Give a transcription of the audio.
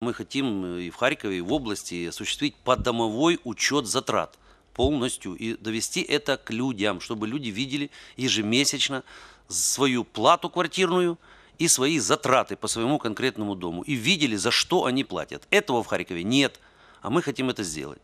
Мы хотим э, и в Харькове, и в области осуществить поддомовой учет затрат полностью и довести это к людям, чтобы люди видели ежемесячно свою плату квартирную и свои затраты по своему конкретному дому и видели, за что они платят. Этого в Харькове нет, а мы хотим это сделать.